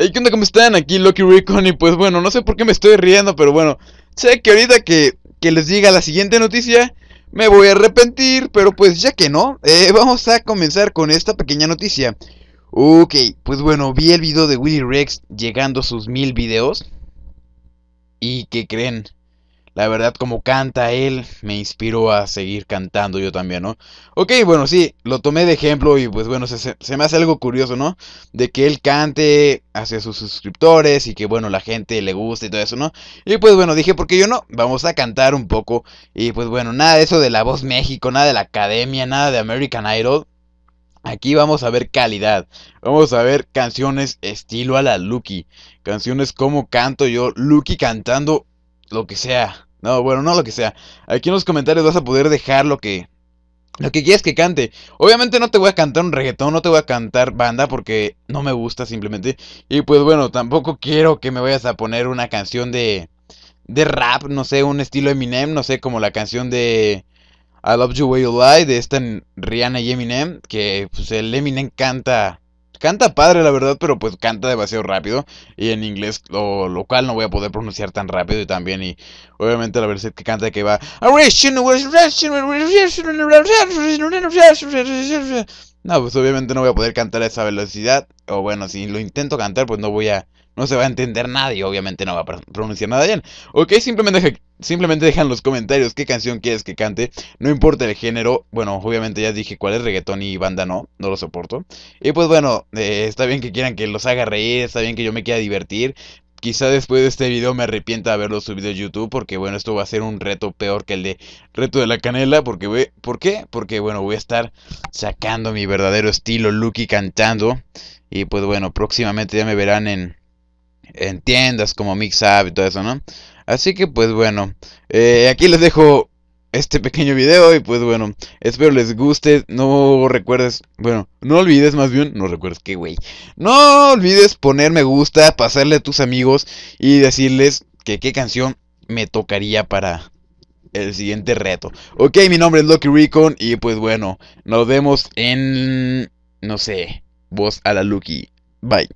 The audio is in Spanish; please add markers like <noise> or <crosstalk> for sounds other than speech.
Hey, ¿qué onda? ¿Cómo están? Aquí Lucky Recon y pues bueno, no sé por qué me estoy riendo, pero bueno, sé que ahorita que, que les diga la siguiente noticia, me voy a arrepentir, pero pues ya que no, eh, <laughs> vamos a comenzar con esta pequeña noticia. Ok, pues bueno, vi el video de Willy Rex llegando a sus mil videos. ¿Y qué creen? la verdad como canta él, me inspiró a seguir cantando yo también, ¿no? Ok, bueno, sí, lo tomé de ejemplo y pues bueno, se, me hace algo curioso, ¿no? De que él cante hacia sus suscriptores y que bueno, la gente le guste y todo eso, ¿no? Y pues bueno, dije, porque yo no? Vamos a cantar un poco y pues bueno, nada de eso de La Voz México, nada de la Academia, nada de American Idol. Aquí vamos a ver calidad. Vamos a ver canciones estilo a la Lucky. Canciones como canto yo, Lucky cantando lo que sea. No, bueno, no lo que sea. Aquí en los comentarios vas a poder dejar lo que. Lo que quieras que cante. Obviamente no te voy a cantar un reggaetón, no te voy a cantar banda porque no me gusta simplemente. Y pues bueno, tampoco quiero que me vayas a poner una canción de. de rap, no sé, un estilo Eminem, no sé, como la canción de. I Love You Way You Lie de esta Rihanna y Eminem. Que pues el Eminem canta Canta padre, la verdad, pero pues canta demasiado rápido. Y en inglés lo local no voy a poder pronunciar tan rápido. Y también, y obviamente la versión que canta que va. No, pues obviamente no voy a poder cantar a esa velocidad. O bueno, si lo intento cantar, pues no voy a. No se va a entender nada y obviamente no va a pronunciar nada bien. Ok, simplemente, simplemente dejan los comentarios qué canción quieres que cante. No importa el género. Bueno, obviamente ya dije cuál es reggaetón y banda no. No lo soporto. Y pues bueno, eh, está bien que quieran que los haga reír. Está bien que yo me quiera divertir. Quizá después de este video me arrepienta de haberlo subido a YouTube porque bueno, esto va a ser un reto peor que el de reto de la canela porque voy, ¿por qué? Porque bueno, voy a estar sacando mi verdadero estilo Lucky cantando y pues bueno, próximamente ya me verán en en tiendas como Mix Up y todo eso, ¿no? Así que pues bueno, eh, aquí les dejo este pequeño video y pues bueno, espero les guste, no recuerdes, bueno, no olvides más bien, no recuerdes que güey, no olvides poner me gusta, pasarle a tus amigos y decirles que qué canción me tocaría para el siguiente reto. Ok, mi nombre es Lucky Recon y pues bueno, nos vemos en, no sé, voz a la Lucky, bye.